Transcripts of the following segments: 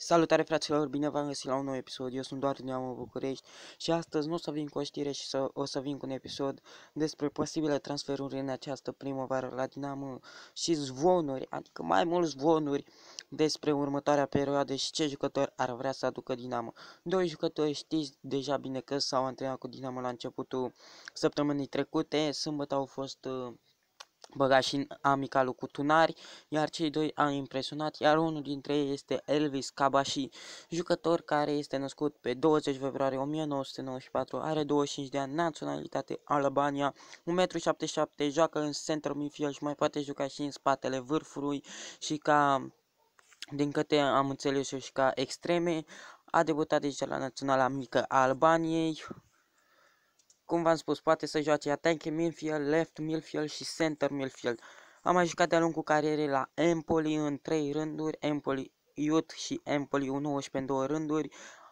Salutare fraților, bine v-am găsit la un nou episod, eu sunt doar Neamă București și astăzi nu o să vin cu o știre și să, o să vin cu un episod despre posibile transferuri în această primăvară la Dinamo și zvonuri, adică mai mulți zvonuri despre următoarea perioadă și ce jucători ar vrea să aducă Dinamo. Doi jucători știți deja bine că s-au antrenat cu Dinamo la începutul săptămânii trecute, sâmbătă au fost... Uh, și amicalul cu Tunari, iar cei doi au impresionat, iar unul dintre ei este Elvis Kabashi, jucător care este născut pe 20 februarie 1994, are 25 de ani, naționalitate Albania, 1,77 joacă în centrul midfield și mai poate juca și în spatele vârfului și ca din câte am înțeles și ca extreme, a debutat deja la Naționala Mică a Albaniei, cum v-am spus, poate să joace attack midfield, left midfield și center midfield. Am mai jucat de-a lungul carierei la Empoli în 3 rânduri, Empoli Youth și Empoli U19 în 2 rânduri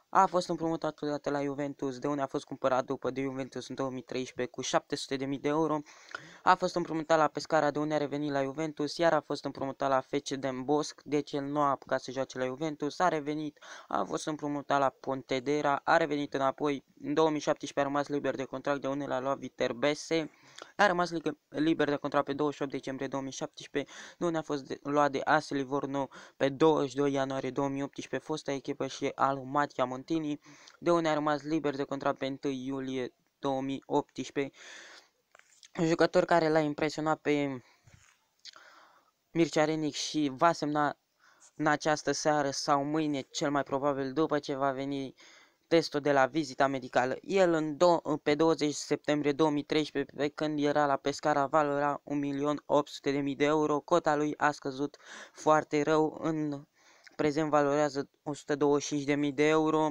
a fost împrumutat odată la Juventus, de unde a fost cumpărat după de Juventus în 2013 cu 700.000 de euro, a fost împrumutat la Pescara, de unde a revenit la Juventus, iar a fost împrumutat la FC Bosch, deci el nu a apucat să joace la Juventus, a revenit, a fost împrumutat la Pontedera, a revenit înapoi, în 2017 a rămas liber de contract, de unde l-a luat Viterbese, a rămas liber de contract pe 28 decembrie 2017, de unde a fost de, luat de AS Livorno pe 22 ianuarie 2018, fosta echipă și al Matia Montini, de unde a rămas liber de contract pe 1 iulie 2018. Un jucător care l-a impresionat pe Mircea Renic și va semna în această seară sau mâine, cel mai probabil după ce va veni testul de la vizita medicală. El în do- pe 20 septembrie 2013, pe când era la Pescara valora 1.800.000 de euro, cota lui a scăzut foarte rău în prezent valorează 125.000 de euro.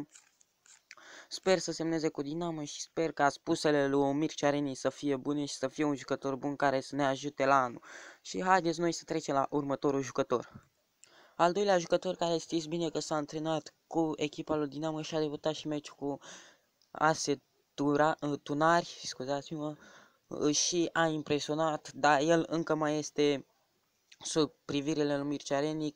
Sper să semneze cu Dinamo și sper ca spusele lui Mircea Reni să fie bune și să fie un jucător bun care să ne ajute la anul. Și haideți noi să trecem la următorul jucător. Al doilea jucător care știți bine că s-a antrenat cu echipa lui Dinamo și a debutat și meciul cu Ase uh, Tunari, scuzați-mă, uh, și a impresionat, dar el încă mai este sub privirile lui Mircea Renic,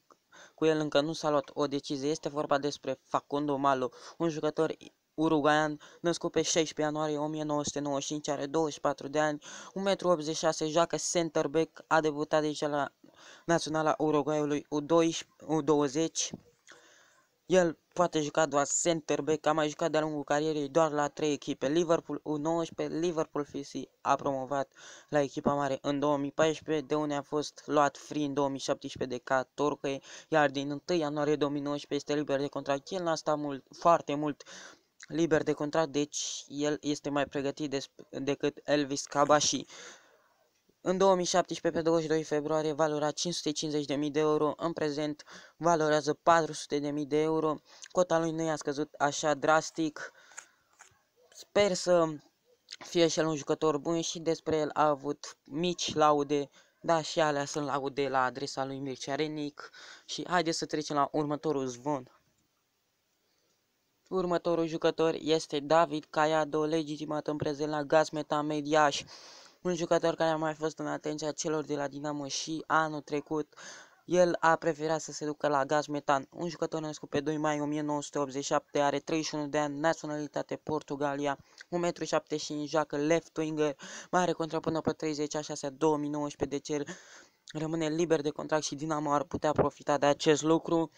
cu el încă nu s-a luat o decizie. Este vorba despre Facundo Malo, un jucător uruguayan, născut pe 16 ianuarie 1995, are 24 de ani, 1,86 joacă center back, a debutat deja la Naționala Uruguayului U20, U20 el poate juca doar center back, a mai jucat de-a lungul carierei doar la trei echipe. Liverpool U19, Liverpool FC a promovat la echipa mare în 2014, de unde a fost luat free în 2017 de Catorque, iar din 1 ianuarie 2019 este liber de contract. El n-a stat mult, foarte mult liber de contract, deci el este mai pregătit de, decât Elvis Kabashi. În 2017, pe 22 februarie, valora 550.000 de euro, în prezent valorează 400.000 de euro. Cota lui nu i-a scăzut așa drastic. Sper să fie și el un jucător bun și despre el a avut mici laude, dar și alea sunt laude la adresa lui Mircea Renic. Și haideți să trecem la următorul zvon. Următorul jucător este David Caiado, legitimat în prezent la Gazmeta Mediaș un jucător care a mai fost în atenția celor de la Dinamo și anul trecut el a preferat să se ducă la gaz metan. un jucător născut pe 2 mai 1987, are 31 de ani, naționalitate Portugalia, 1,75 m, joacă left winger, mai are contract până pe 36 2019, deci el rămâne liber de contract și Dinamo ar putea profita de acest lucru.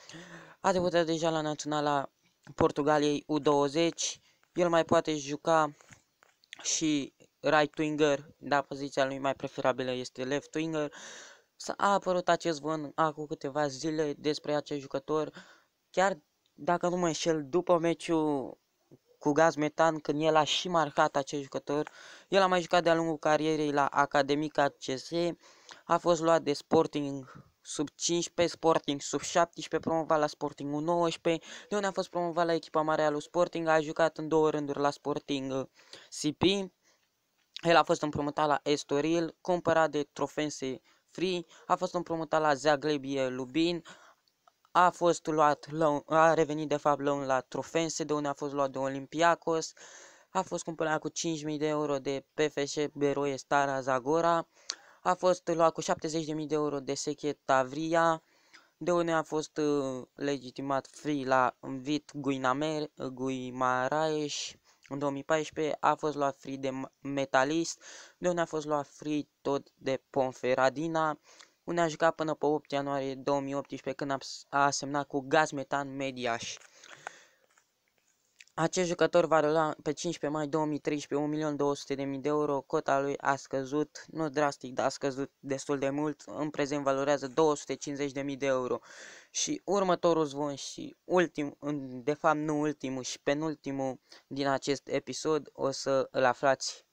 A debutat deja la Naționala Portugaliei U20, el mai poate juca și right winger, dar poziția lui mai preferabilă este left winger. A apărut acest zvon acum câteva zile despre acest jucător, chiar dacă nu mă înșel, după meciul cu gaz metan, când el a și marcat acest jucător, el a mai jucat de-a lungul carierei la Academica CS, a fost luat de Sporting sub 15, Sporting sub 17, promovat la Sporting 19, de unde a fost promovat la echipa mare a lui Sporting, a jucat în două rânduri la Sporting CP, el a fost împrumutat la Estoril, cumpărat de Trofense Free, a fost împrumutat la Zaglebie Lubin, a fost luat, la, a revenit de fapt la, la Trofense, de unde a fost luat de Olympiacos, a fost cumpărat cu 5.000 de euro de PFC Beroe Stara Zagora, a fost luat cu 70.000 de euro de Seche Tavria, de unde a fost uh, legitimat free la Vit Guimaraes, în 2014 a fost luat free de Metalist, de unde a fost luat free tot de Ponferadina, unde a jucat până pe 8 ianuarie 2018 când a semnat cu Gazmetan Mediaș. Acest jucător va rula pe 15 mai 2013 1.200.000 de euro, cota lui a scăzut, nu drastic, dar a scăzut destul de mult, în prezent valorează 250.000 de euro. Și următorul zvon și ultim, de fapt nu ultimul și penultimul din acest episod o să îl aflați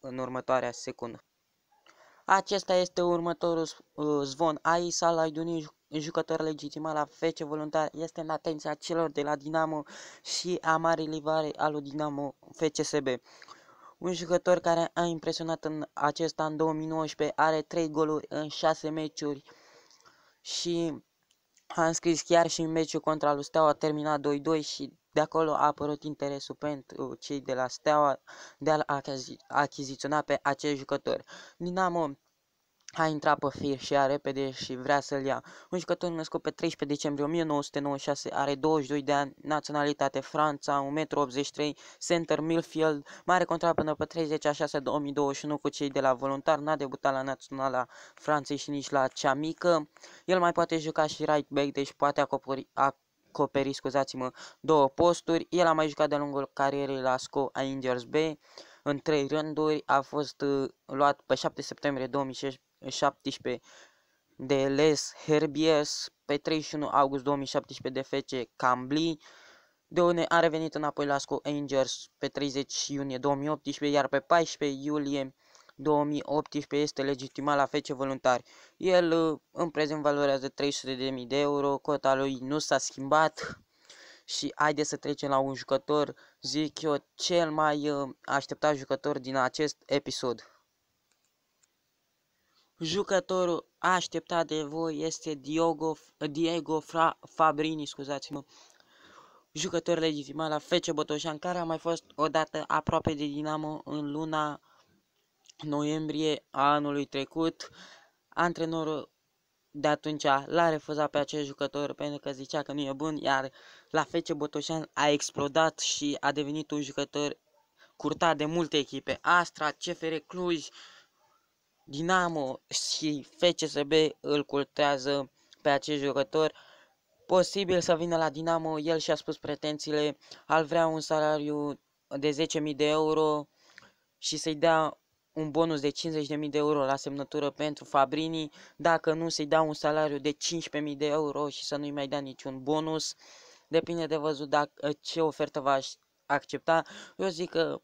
în următoarea secundă. Acesta este următorul uh, zvon. Aisa Salah Iduniu jucător legitim la FC Voluntar este în atenția celor de la Dinamo și a marii livare al lui Dinamo FCSB. Un jucător care a impresionat în acest an 2019 are 3 goluri în 6 meciuri și a înscris chiar și în meciul contra lui Steaua, a terminat 2-2 și de acolo a apărut interesul pentru cei de la Steaua de a-l achiziționa pe acest jucător. Dinamo a intrat pe a repede și vrea să-l ia. Un jucător născut pe 13 decembrie 1996 are 22 de ani, naționalitate Franța, 1,83 m, center midfield, mare contract până pe 6 2021 cu cei de la Voluntar, n-a debutat la Naționala Franței și nici la cea mică. El mai poate juca și right back, deci poate acoperi, acoperi scuzați-mă, două posturi. El a mai jucat de-a lungul carierei la SCO a Indiers Bay în trei rânduri, a fost uh, luat pe 7 septembrie 2017 de Les Herbiers, pe 31 august 2017 de FC Cambly, de unde a revenit înapoi la Sco Angels pe 30 iunie 2018, iar pe 14 iulie 2018 este legitimat la fece voluntari. El uh, în prezent valorează 300.000 de euro, cota lui nu s-a schimbat și haide să trecem la un jucător, zic eu, cel mai uh, așteptat jucător din acest episod. Jucătorul așteptat de voi este Diogo, Diego Fra, Fabrini, scuzați-mă, jucător legitimat la Fece Botoșan, care a mai fost odată aproape de Dinamo în luna noiembrie a anului trecut. Antrenorul de atunci l-a refuzat pe acest jucător pentru că zicea că nu e bun, iar la Fece Botoșan a explodat și a devenit un jucător curtat de multe echipe, Astra, CFR Cluj, Dinamo și FCSB îl curtează pe acest jucător. Posibil să vină la Dinamo, el și-a spus pretențiile, al vrea un salariu de 10.000 de euro și să-i dea un bonus de 50.000 de euro la semnătură pentru Fabrini, dacă nu se i dau un salariu de 15.000 de euro și să nu-i mai dea niciun bonus. Depinde de văzut dacă, ă, ce ofertă va accepta. Eu zic că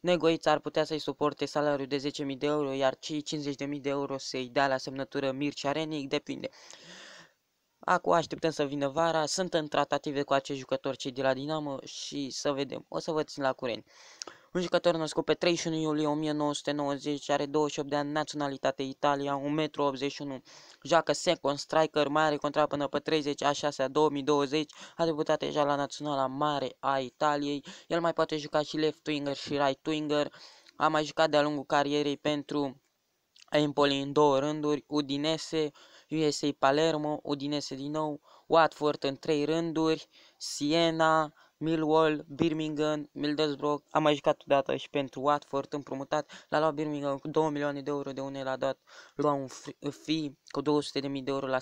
Negoița ar putea să-i suporte salariul de 10.000 de euro, iar cei 50.000 de euro să-i dea la semnătură Mircea Renic, depinde. Acum așteptăm să vină vara, sunt în tratative cu acești jucători cei de la Dinamo și să vedem, o să vă țin la curent. Un jucător născut pe 31 iulie 1990, are 28 de ani, naționalitate Italia, 1,81 m, joacă second striker, mai are contract până pe 30 a 6 a 2020, a debutat deja la Naționala Mare a Italiei, el mai poate juca și left winger și right winger, a mai jucat de-a lungul carierei pentru Empoli în două rânduri, Udinese, USA Palermo, Udinese din nou, Watford în trei rânduri, Siena, Millwall, Birmingham, Middlesbrough. a mai jucat odată și pentru Watford împrumutat. L-a luat Birmingham cu 2 milioane de euro de unde l-a dat. Lua un fee cu 200 de de euro la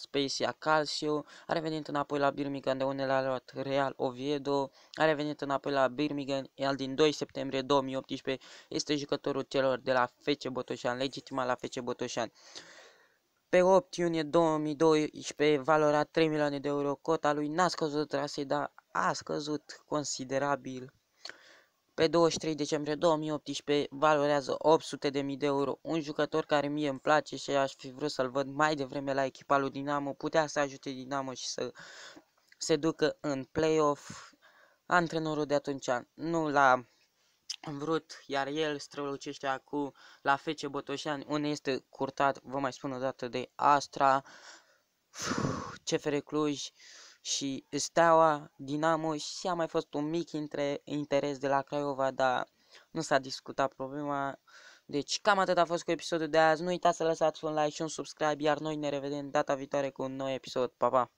a Calcio. A revenit înapoi la Birmingham de unde l-a luat Real Oviedo. A revenit înapoi la Birmingham. El din 2 septembrie 2018 este jucătorul celor de la FC Botoșan, legitima la FC Botoșan pe 8 iunie 2012, valorat 3 milioane de euro, cota lui n-a scăzut trasei, dar a scăzut considerabil. Pe 23 decembrie 2018 valorează 800.000 de euro. Un jucător care mie îmi place și aș fi vrut să-l văd mai devreme la echipa lui Dinamo, putea să ajute Dinamo și să se ducă în play-off. Antrenorul de atunci nu l-a vrut, iar el strălucește acum la Fece Botoșani, unde este curtat, vă mai spun o dată, de Astra, CFR Cluj, și Steaua, Dinamo și a mai fost un mic între interes de la Craiova, dar nu s-a discutat problema. Deci cam atât a fost cu episodul de azi. Nu uitați să lăsați un like și un subscribe, iar noi ne revedem data viitoare cu un nou episod. Pa, pa!